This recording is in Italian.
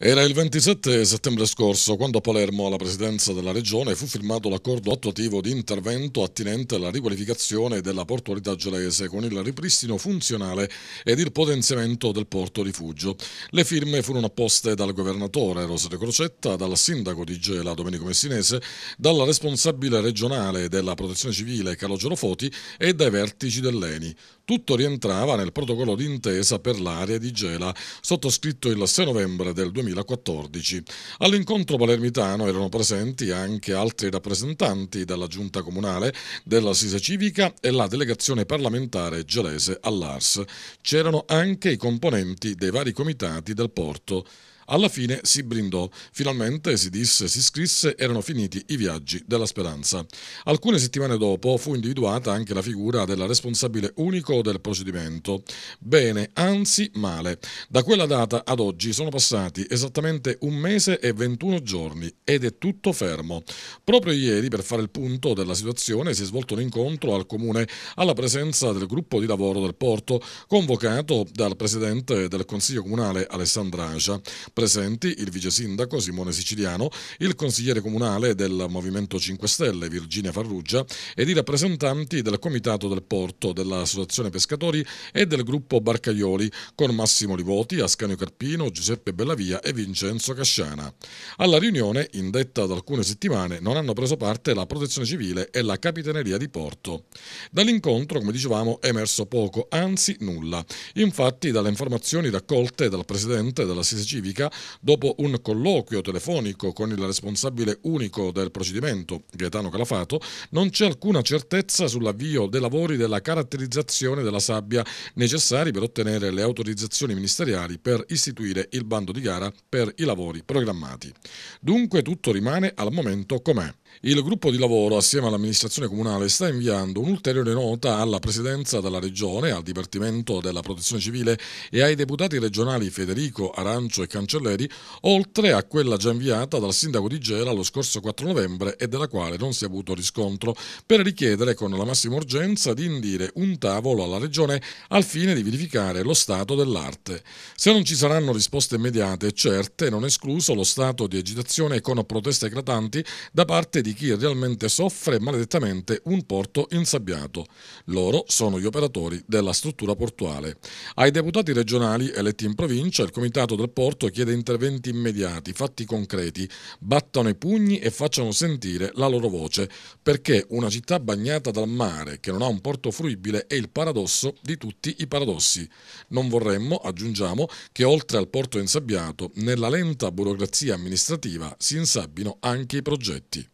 Era il 27 settembre scorso quando a Palermo, alla presidenza della regione, fu firmato l'accordo attuativo di intervento attinente alla riqualificazione della portualità gelese con il ripristino funzionale ed il potenziamento del porto rifugio. Le firme furono apposte dal governatore Rosario Crocetta, dal sindaco di Gela Domenico Messinese, dalla responsabile regionale della protezione civile Calogero Foti e dai vertici dell'ENI. Tutto rientrava nel protocollo d'intesa per l'area di Gela, sottoscritto il 6 novembre del 2020 2014. All'incontro palermitano erano presenti anche altri rappresentanti della giunta comunale, della Sisa Civica e la delegazione parlamentare gelese all'Ars. C'erano anche i componenti dei vari comitati del porto alla fine si brindò, finalmente si disse, si scrisse, erano finiti i viaggi della speranza. Alcune settimane dopo fu individuata anche la figura della responsabile unico del procedimento. Bene, anzi male. Da quella data ad oggi sono passati esattamente un mese e 21 giorni ed è tutto fermo. Proprio ieri, per fare il punto della situazione, si è svolto un incontro al comune alla presenza del gruppo di lavoro del porto, convocato dal presidente del Consiglio Comunale Alessandra Agia. Presenti il vice sindaco Simone Siciliano, il consigliere comunale del Movimento 5 Stelle Virginia Farrugia ed i rappresentanti del Comitato del Porto, dell'Associazione Pescatori e del gruppo Barcaioli con Massimo Livoti, Ascanio Carpino, Giuseppe Bellavia e Vincenzo Casciana. Alla riunione, indetta da alcune settimane, non hanno preso parte la Protezione Civile e la Capitaneria di Porto. Dall'incontro, come dicevamo, è emerso poco, anzi nulla. Infatti, dalle informazioni raccolte dal presidente dell'Assise Civica, dopo un colloquio telefonico con il responsabile unico del procedimento, Gaetano Calafato, non c'è alcuna certezza sull'avvio dei lavori della caratterizzazione della sabbia necessari per ottenere le autorizzazioni ministeriali per istituire il bando di gara per i lavori programmati. Dunque tutto rimane al momento com'è. Il gruppo di lavoro, assieme all'amministrazione comunale, sta inviando un'ulteriore nota alla presidenza della regione, al Dipartimento della Protezione Civile e ai deputati regionali Federico, Arancio e Cancelleri, oltre a quella già inviata dal sindaco di Gela lo scorso 4 novembre e della quale non si è avuto riscontro, per richiedere con la massima urgenza di indire un tavolo alla regione al fine di verificare lo stato dell'arte. Se non ci saranno risposte immediate e certe, non escluso lo stato di agitazione con proteste eclatanti da parte parte di chi realmente soffre maledettamente un porto insabbiato. Loro sono gli operatori della struttura portuale. Ai deputati regionali eletti in provincia, il Comitato del Porto chiede interventi immediati, fatti concreti, battano i pugni e facciano sentire la loro voce, perché una città bagnata dal mare, che non ha un porto fruibile, è il paradosso di tutti i paradossi. Non vorremmo, aggiungiamo, che oltre al porto insabbiato, nella lenta burocrazia amministrativa si insabbino anche i progetti.